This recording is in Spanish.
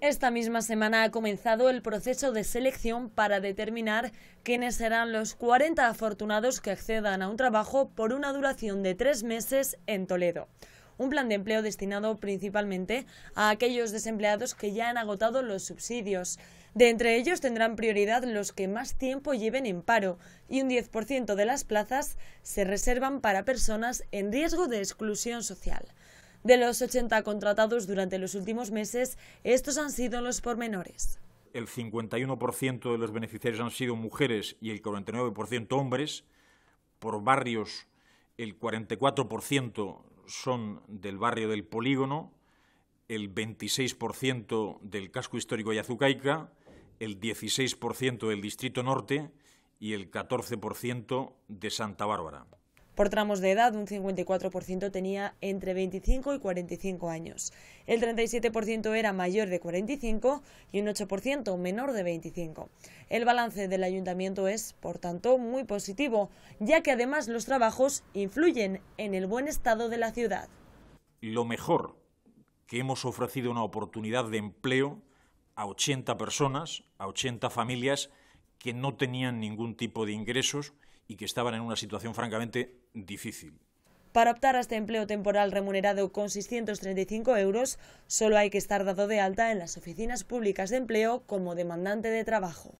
Esta misma semana ha comenzado el proceso de selección para determinar quiénes serán los 40 afortunados que accedan a un trabajo por una duración de tres meses en Toledo. Un plan de empleo destinado principalmente a aquellos desempleados que ya han agotado los subsidios. De entre ellos tendrán prioridad los que más tiempo lleven en paro y un 10% de las plazas se reservan para personas en riesgo de exclusión social. De los 80 contratados durante los últimos meses, estos han sido los pormenores. El 51% de los beneficiarios han sido mujeres y el 49% hombres. Por barrios, el 44% son del barrio del polígono, el 26% del casco histórico de Azucaica, el 16% del Distrito Norte y el 14% de Santa Bárbara. Por tramos de edad, un 54% tenía entre 25 y 45 años. El 37% era mayor de 45 y un 8% menor de 25. El balance del ayuntamiento es, por tanto, muy positivo, ya que además los trabajos influyen en el buen estado de la ciudad. Lo mejor que hemos ofrecido una oportunidad de empleo a 80 personas, a 80 familias que no tenían ningún tipo de ingresos y que estaban en una situación francamente difícil. Para optar a este empleo temporal remunerado con 635 euros, solo hay que estar dado de alta en las oficinas públicas de empleo como demandante de trabajo.